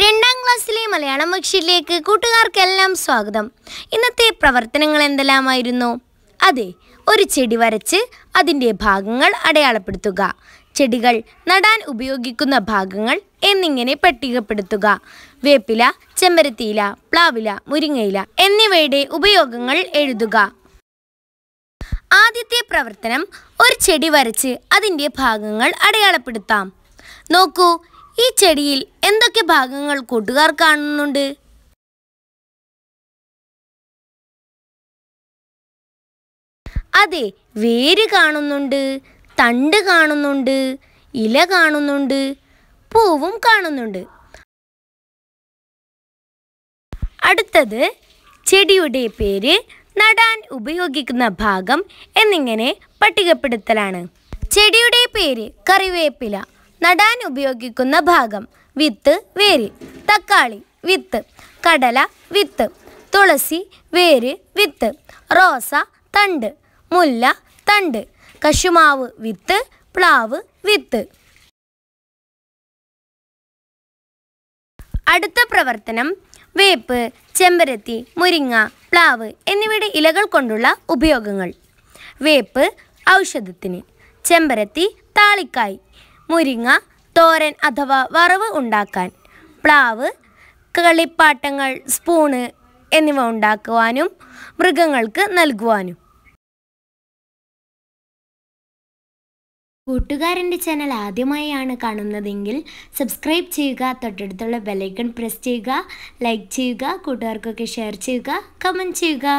രണ്ടാം ക്ലാസ്സിലെ മലയാളം പക്ഷിയിലേക്ക് കൂട്ടുകാർക്കെല്ലാം സ്വാഗതം ഇന്നത്തെ പ്രവർത്തനങ്ങൾ എന്തെല്ലാമായിരുന്നു അതെ ഒരു ചെടി വരച്ച് അതിൻ്റെ ഭാഗങ്ങൾ അടയാളപ്പെടുത്തുക ചെടികൾ നടാൻ ഉപയോഗിക്കുന്ന ഭാഗങ്ങൾ എന്നിങ്ങനെ പട്ടികപ്പെടുത്തുക വേപ്പില ചെമ്പരത്തിയില പ്ലാവില മുരിങ്ങയില എന്നിവയുടെ ഉപയോഗങ്ങൾ എഴുതുക ആദ്യത്തെ പ്രവർത്തനം ഒരു ചെടി വരച്ച് അതിൻ്റെ ഭാഗങ്ങൾ അടയാളപ്പെടുത്താം നോക്കൂ ഈ ചെടിയിൽ എന്തൊക്കെ ഭാഗങ്ങൾ കൂട്ടുകാർ കാണുന്നുണ്ട് അതെ വേര് കാണുന്നുണ്ട് തണ്ട് കാണുന്നുണ്ട് ഇല കാണുന്നുണ്ട് പൂവും കാണുന്നുണ്ട് അടുത്തത് ചെടിയുടെ പേര് നടാൻ ഉപയോഗിക്കുന്ന ഭാഗം എന്നിങ്ങനെ പട്ടികപ്പെടുത്തലാണ് ചെടിയുടെ പേര് കറിവേപ്പില നടാൻ ഉപയോഗിക്കുന്ന ഭാഗം വിത്ത് വേര് തക്കാളി വിത്ത് കടല വിത്ത് തുളസി വേര് വിത്ത് റോസ തണ്ട് മുല്ല തണ്ട് കശുമാവ് വിത്ത് പ്ലാവ് വിത്ത് അടുത്ത പ്രവർത്തനം വേപ്പ് ചെമ്പരത്തി മുരിങ്ങ പ്ലാവ് എന്നിവയുടെ ഇലകൾ കൊണ്ടുള്ള ഉപയോഗങ്ങൾ വേപ്പ് ഔഷധത്തിന് ചെമ്പരത്തി താളിക്കായി മുരിങ്ങ തോരൻ അഥവാ വറവ് ഉണ്ടാക്കാൻ പ്ലാവ് കളിപ്പാട്ടങ്ങൾ സ്പൂണ് എന്നിവ ഉണ്ടാക്കുവാനും മൃഗങ്ങൾക്ക് നൽകുവാനും കൂട്ടുകാരൻ്റെ ചാനൽ ആദ്യമായാണ് കാണുന്നതെങ്കിൽ സബ്സ്ക്രൈബ് ചെയ്യുക തൊട്ടടുത്തുള്ള ബെലൈക്കൺ പ്രസ് ചെയ്യുക ലൈക്ക് ചെയ്യുക കൂട്ടുകാർക്കൊക്കെ ഷെയർ ചെയ്യുക കമൻറ്റ് ചെയ്യുക